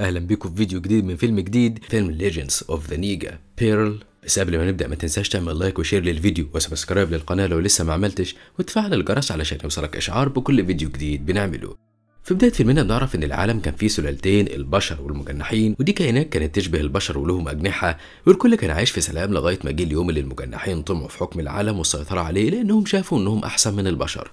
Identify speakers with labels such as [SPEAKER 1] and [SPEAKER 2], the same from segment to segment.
[SPEAKER 1] اهلا بيكم في فيديو جديد من فيلم جديد فيلم ليجندز اوف ذا نيجا بيرل بس قبل ما نبدا ما تنساش تعمل لايك وشير للفيديو وسبسكرايب للقناه لو لسه ما عملتش وتفعل الجرس علشان يوصلك اشعار بكل فيديو جديد بنعمله في بداية فيلمنا بنعرف إن العالم كان فيه سلالتين البشر والمجنحين ودي كائنات كانت تشبه البشر ولهم أجنحة والكل كان عايش في سلام لغاية ما جه اليوم اللي المجنحين طمعوا في حكم العالم والسيطرة عليه لأنهم شافوا إنهم أحسن من البشر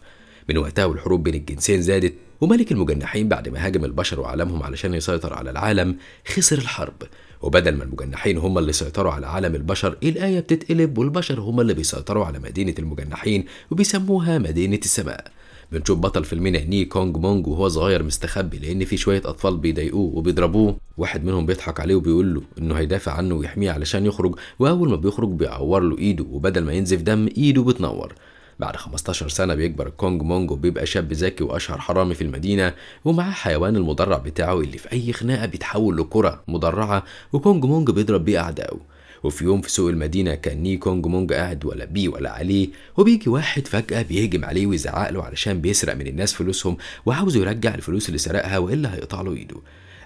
[SPEAKER 1] من وقتها والحروب بين الجنسين زادت وملك المجنحين بعد ما هاجم البشر وعالمهم علشان يسيطر على العالم خسر الحرب وبدل ما المجنحين هم اللي سيطروا على عالم البشر الآية بتتقلب والبشر هم اللي بيسيطروا على مدينة المجنحين وبيسموها مدينة السماء بنشوف بطل فيلمنا هني كونج مونج وهو صغير مستخبي لان في شويه اطفال بيضايقوه وبيضربوه واحد منهم بيضحك عليه وبيقول له انه هيدافع عنه ويحميه علشان يخرج واول ما بيخرج بيعور له ايده وبدل ما ينزف دم ايده بتنور بعد 15 سنة بيكبر الكونج مونج وبيبقى شاب ذكي وأشهر حرامي في المدينة ومعاه حيوان المدرع بتاعه اللي في أي خناقة بيتحول لكرة مدرعة وكونج مونج بيضرب بيه أعدائه وفي يوم في سوق المدينة كان ني كونج مونج قاعد ولا بيه ولا عليه وبيجي واحد فجأة بيهجم عليه ويزعق له علشان بيسرق من الناس فلوسهم وعاوزه يرجع الفلوس اللي سرقها وإلا هيقطع له إيده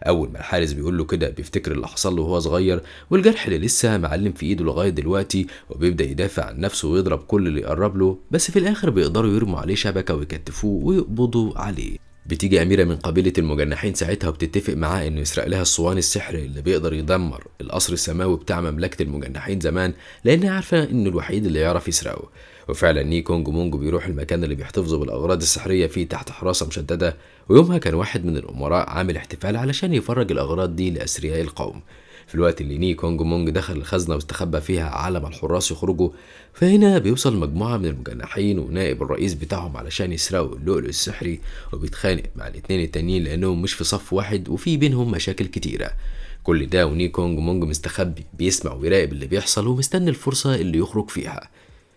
[SPEAKER 1] اول ما الحارس بيقول له كده بيفتكر اللي حصل له وهو صغير والجرح اللي لسه معلم في ايده لغايه دلوقتي وبيبدا يدافع عن نفسه ويضرب كل اللي يقرب له بس في الاخر بيقدروا يرموا عليه شبكه ويكتفوه ويقبضوا عليه بتيجي أميرة من قبيلة المجنحين ساعتها وبتتفق معاه إنه يسرق لها الصوان السحري اللي بيقدر يدمر القصر السماوي بتاع مملكة المجنحين زمان لأنها عارفة إنه الوحيد اللي يعرف يسرقه وفعلا ني كونج مونج بيروح المكان اللي بيحتفظوا بالأغراض السحرية فيه تحت حراسة مشددة ويومها كان واحد من الأمراء عامل احتفال علشان يفرج الأغراض دي لأثرياء القوم في الوقت اللي ني كونج مونج دخل الخزنة واستخبى فيها علم الحراس يخرجوا فهنا بيوصل مجموعة من المجنحين ونائب الرئيس بتاعهم علشان يسرقوا اللؤلؤ السحري وبيتخانق مع الاتنين التانيين لأنهم مش في صف واحد وفي بينهم مشاكل كتيرة كل ده وني كونج مونج مستخبي بيسمع ويراقب اللي بيحصل ومستني الفرصة اللي يخرج فيها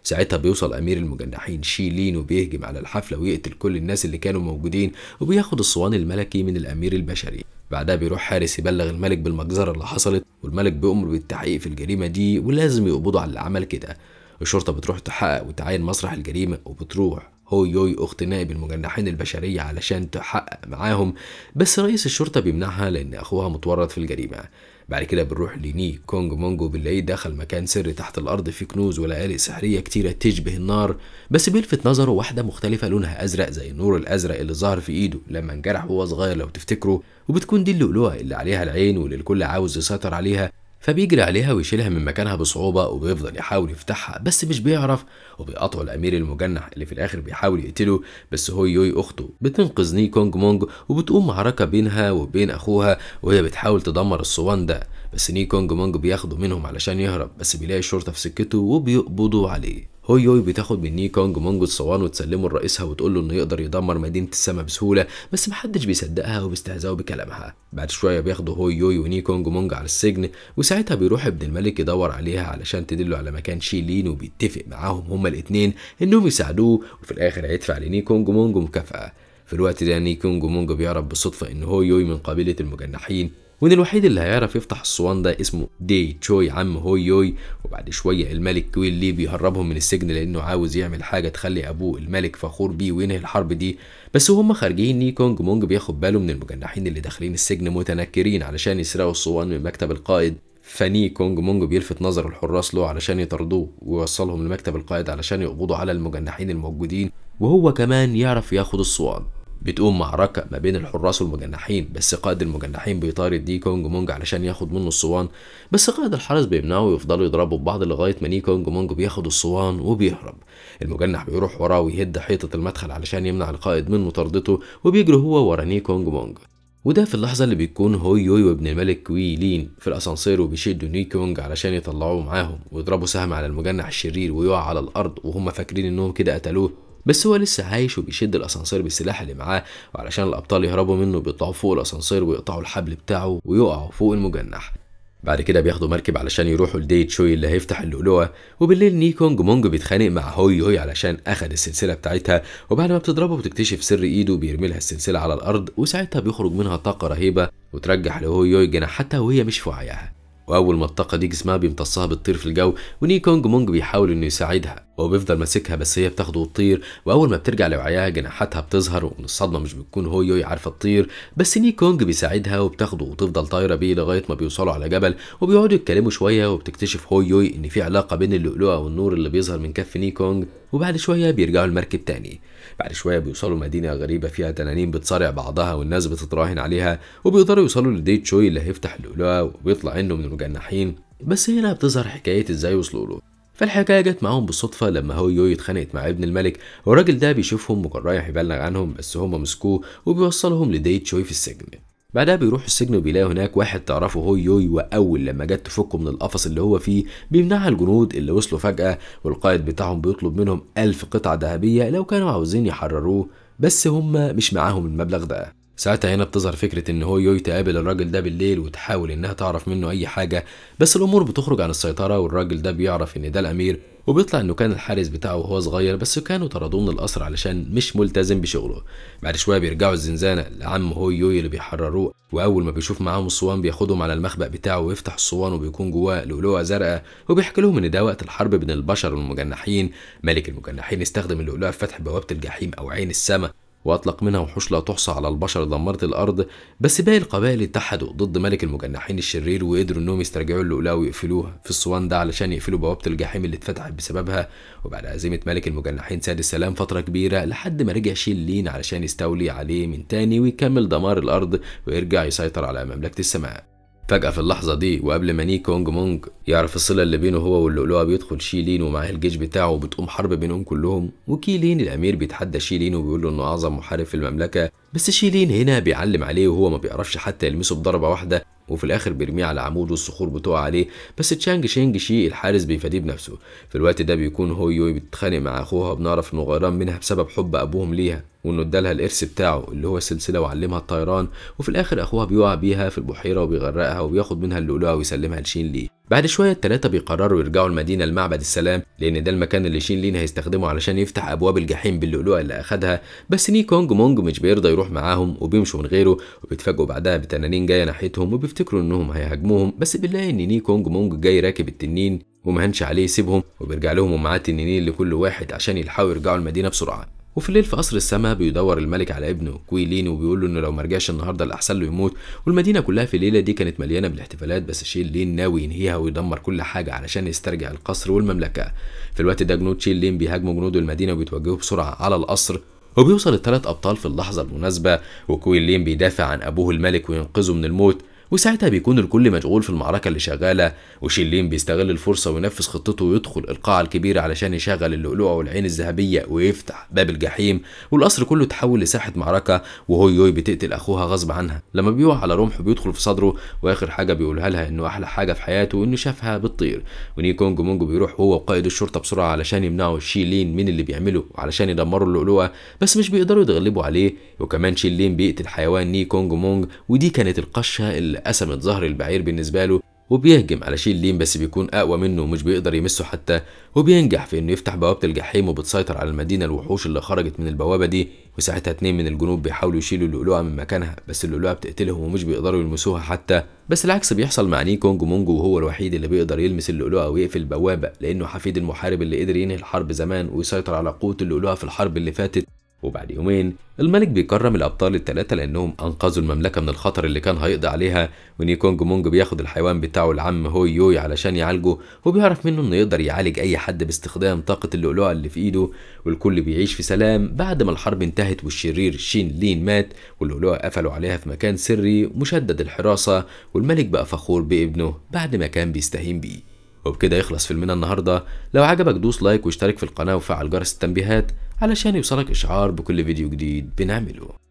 [SPEAKER 1] ساعتها بيوصل امير المجنحين شيلين وبيهجم على الحفله ويقتل كل الناس اللي كانوا موجودين وبياخد الصوان الملكي من الامير البشري بعدها بيروح حارس يبلغ الملك بالمجزره اللي حصلت والملك بيأمر بالتحقيق في الجريمه دي ولازم يقبضوا على اللي عمل كده الشرطه بتروح تحقق وتعاين مسرح الجريمه وبتروح هو يوي أخت نائب المجنحين البشرية علشان تحقق معاهم بس رئيس الشرطة بيمنعها لأن أخوها متورط في الجريمة بعد كده بنروح لني كونج مونجو بنلاقيه دخل مكان سري تحت الارض فيه كنوز وليالي سحريه كتيره تشبه النار بس بيلفت نظره واحده مختلفه لونها ازرق زي النور الازرق اللي ظهر في ايده لما انجرح وهو صغير لو تفتكروا وبتكون دي اللؤلؤه اللي عليها العين واللي الكل عاوز يسيطر عليها فبيجري عليها ويشيلها من مكانها بصعوبة وبيفضل يحاول يفتحها بس مش بيعرف وبيقطعوا الأمير المجنح اللي في الآخر بيحاول يقتله بس هو يوي أخته بتنقذ ني كونج مونج وبتقوم معركة بينها وبين أخوها وهي بتحاول تدمر الصوان ده بس ني كونج مونج بياخده منهم علشان يهرب بس بيلاقي الشرطة في سكته وبيقبضوا عليه هوي هوي بتاخد من نيكونج مونجو الصوان وتسلمه لرئيسها وتقول له انه يقدر يدمر مدينه السما بسهوله بس محدش بيصدقها وبيستهزئوا بكلامها بعد شويه بياخدوا هوي هوي ونيكونج مونج على السجن وساعتها بيروح ابن الملك يدور عليها علشان تدله على مكان شيلين وبيتفق معاهم هما الاثنين انهم يساعدوه وفي الاخر هيدفع لنيكونج مونج مكافاه في الوقت ده نيكونج مونج بيعرف بالصدفه ان هوي هوي من قبيله المجنحين وإن الوحيد اللي هيعرف يفتح الصوان ده اسمه دي تشوي عم هوي يوي وبعد شوية الملك كويل لي بيهربهم من السجن لأنه عاوز يعمل حاجة تخلي أبوه الملك فخور بيه وينهي الحرب دي بس وهم خارجين ني كونج مونج بياخد باله من المجنحين اللي داخلين السجن متنكرين علشان يسرقوا الصوان من مكتب القائد فني كونج مونج بيلفت نظر الحراس له علشان يطردوه ويوصلهم لمكتب القائد علشان يقبضوا على المجنحين الموجودين وهو كمان يعرف ياخد الصوان بتقوم معركة ما بين الحراس والمجنحين بس قائد المجنحين بيطارد دي كونج مونج علشان ياخد منه الصوان بس قائد الحرس بيمنعه ويفضلوا يضربوا ببعض لغاية ما ني كونج مونج بياخد الصوان وبيهرب المجنح بيروح وراه ويهد حيطة المدخل علشان يمنع القائد منه طردته وبيجري هو ورا ني كونج مونج وده في اللحظة اللي بيكون هوي يوي وابن الملك كويلين في الأسانسير وبيشدوا ني كونج علشان يطلعوه معاهم ويضربوا سهم على المجنح الشرير ويقع على الأرض وهم فاكرين إنهم كده قتلوه بس هو لسه عايش وبيشد الاسانسير بالسلاح اللي معاه وعلشان الابطال يهربوا منه بيطلعوا فوق الاسانسير ويقطعوا الحبل بتاعه ويقعوا فوق المجنح بعد كده بياخدوا مركب علشان يروحوا لديت شوي اللي هيفتح اللؤلؤه وبالليل نيكونج مونج بيتخانق مع هوي هوي علشان اخد السلسله بتاعتها وبعد ما بتضربه وتكتشف سر ايده بيرمي لها السلسله على الارض وساعتها بيخرج منها طاقه رهيبه وترجح لهوي هوي جناحاتها وهي مش في وعيها واول ما الطاقه دي جسمها بيمتصها بتطير في الجو ونيكونج مونج بيحاول انه يساعدها وهو بيفضل ماسكها بس هي بتاخده وتطير واول ما بترجع لوعيها جناحاتها بتظهر ومن الصدمه مش بتكون هويوي عارفه تطير بس ني كونج بيساعدها وبتاخده وتفضل طايره بيه لغايه ما بيوصلوا على جبل وبيقعدوا يتكلموا شويه وبتكتشف هويوي ان في علاقه بين اللؤلؤه والنور اللي بيظهر من كف ني كونج وبعد شويه بيرجعوا المركب تاني بعد شويه بيوصلوا مدينه غريبه فيها تنانين بتصارع بعضها والناس بتتراهن عليها وبيقدروا يوصلوا لديت تشوي اللي هيفتح اللؤلؤه وبيطلع انه من المجنحين بس هنا بتظهر حكايه ازاي وصلوا له فالحكايه جت معاهم بالصدفه لما هو يو يتخانق مع ابن الملك والراجل ده بيشوفهم وكان رايح يبلغ عنهم بس هم مسكوه وبيوصلهم لديت تشوي في السجن بعدها بيروح السجن وبيلاقي هناك واحد تعرفه هو يوي واول لما جت تفكه من القفص اللي هو فيه بيمنعها الجنود اللي وصلوا فجاه والقائد بتاعهم بيطلب منهم ألف قطعه ذهبيه لو كانوا عاوزين يحرروه بس هم مش معاهم المبلغ ده ساعتها هنا بتظهر فكرة إن هو يوي تقابل الراجل ده بالليل وتحاول إنها تعرف منه أي حاجة بس الأمور بتخرج عن السيطرة والراجل ده بيعرف إن ده الأمير وبيطلع إنه كان الحارس بتاعه وهو صغير بس كانوا طردوه من القصر علشان مش ملتزم بشغله بعد شوية بيرجعوا الزنزانة لعم هو يوي اللي بيحرروه وأول ما بيشوف معاهم الصوان بياخدهم على المخبأ بتاعه ويفتح الصوان وبيكون جواه لؤلؤة زرقاء وبيحكي لهم إن ده وقت الحرب بين البشر والمجنحين ملك المجنحين استخدم اللؤلؤة في فتح بوابة الجحيم أو عين السماء وأطلق منها وحوش لا تحصى على البشر دمرت الأرض بس باقي القبائل اتحدوا ضد ملك المجنحين الشرير وقدروا إنهم يسترجعوا اللؤلؤة ويقفلوها في الصوان ده علشان يقفلوا بوابة الجحيم اللي اتفتحت بسببها وبعد هزيمة ملك المجنحين ساد السلام فترة كبيرة لحد ما رجع شيلين علشان يستولي عليه من تاني ويكمل دمار الأرض ويرجع يسيطر على مملكة السماء فجأة في اللحظة دي وقبل ما ني كونج مونج يعرف الصلة اللي بينه هو واللؤلؤة بيدخل شيلين ومعاه الجيش بتاعه وبتقوم حرب بينهم كلهم لين الأمير بيتحدى شيلين وبيقول له إنه أعظم محارب في المملكة بس شيلين هنا بيعلم عليه وهو ما بيعرفش حتى يلمسه بضربة واحدة وفي الاخر بيرميه على عمود والصخور بتقع عليه بس تشانج شينج شي الحارس بيفاديه بنفسه في الوقت ده بيكون يوي بيتخانق مع اخوها بنعرف انه غيران منها بسبب حب ابوهم ليها وانه ادالها الارث بتاعه اللي هو السلسله وعلمها الطيران وفي الاخر اخوها بيقع بيها في البحيره وبيغرقها وبياخد منها اللؤلؤه ويسلمها لشين ليه بعد شوية التلاتة بيقرروا يرجعوا المدينة لمعبد السلام لأن ده المكان اللي شين لين هيستخدمه علشان يفتح أبواب الجحيم باللؤلؤة اللي أخدها بس ني كونج مونج مش بيرضى يروح معاهم وبيمشوا من غيره وبيتفاجئوا بعدها بتنانين جاية ناحيتهم وبيفتكروا إنهم هيهاجموهم بس بنلاقي إن ني كونج مونج جاي راكب التنين ومهنش عليه يسيبهم وبيرجع لهم ومعاه التنينين لكل واحد عشان يلحقوا يرجعوا المدينة بسرعة وفي الليل في قصر السماء بيدور الملك على ابنه كويلين وبيقول له انه لو ما رجعش النهارده الاحسن له يموت والمدينه كلها في الليله دي كانت مليانه بالاحتفالات بس شيل لين ناوي ينهيها ويدمر كل حاجه علشان يسترجع القصر والمملكه في الوقت ده جنود شيل لين بيهاجموا جنود المدينه وبيتوجهوا بسرعه على القصر وبيوصل الثلاث ابطال في اللحظه المناسبه وكويلين بيدافع عن ابوه الملك وينقذه من الموت وساعتها بيكون الكل مشغول في المعركة اللي شغالة وشيلين بيستغل الفرصة وينفذ خطته ويدخل القاعة الكبيرة علشان يشغل اللؤلؤة والعين الذهبية ويفتح باب الجحيم والقصر كله تحول لساحة معركة وهو يوي بتقتل أخوها غصب عنها لما بيقع على رمح بيدخل في صدره وآخر حاجة بيقولها لها إنه أحلى حاجة في حياته إنه شافها بتطير وني كونج مونجو بيروح هو وقائد الشرطة بسرعة علشان يمنعوا شيلين من اللي بيعمله علشان يدمروا اللؤلؤة بس مش بيقدروا يتغلبوا عليه وكمان شيلين بيقتل حيوان ني كونج مونج ودي كانت القشة اللي قسمة ظهر البعير بالنسبة له وبيهجم على شيل لين بس بيكون أقوى منه ومش بيقدر يمسه حتى وبينجح في إنه يفتح بوابة الجحيم وبتسيطر على المدينة الوحوش اللي خرجت من البوابة دي وساعتها اتنين من الجنوب بيحاولوا يشيلوا اللؤلؤة من مكانها بس اللؤلؤة بتقتلهم ومش بيقدروا يلمسوها حتى بس العكس بيحصل مع نيكونج مونجو وهو الوحيد اللي بيقدر يلمس اللؤلؤة ويقفل البوابة لأنه حفيد المحارب اللي قدر ينهي الحرب زمان ويسيطر على قوة اللؤلؤة في الحرب اللي فاتت وبعد يومين الملك بيكرم الأبطال الثلاثه لأنهم أنقذوا المملكة من الخطر اللي كان هيقضي عليها ونيكونج مونج بياخد الحيوان بتاعه العم هوي يوي علشان يعالجه وبيعرف منه إنه يقدر يعالج أي حد باستخدام طاقة اللؤلؤة اللي في إيده والكل بيعيش في سلام بعد ما الحرب انتهت والشرير شين لين مات واللؤلؤة قفلوا عليها في مكان سري مشدد الحراسة والملك بقى فخور بابنه بعد ما كان بيستهين بيه وبكده يخلص فيلمنا النهارده لو عجبك دوس لايك واشترك في القناة وفعل جرس التنبيهات علشان يوصلك إشعار بكل فيديو جديد بنعمله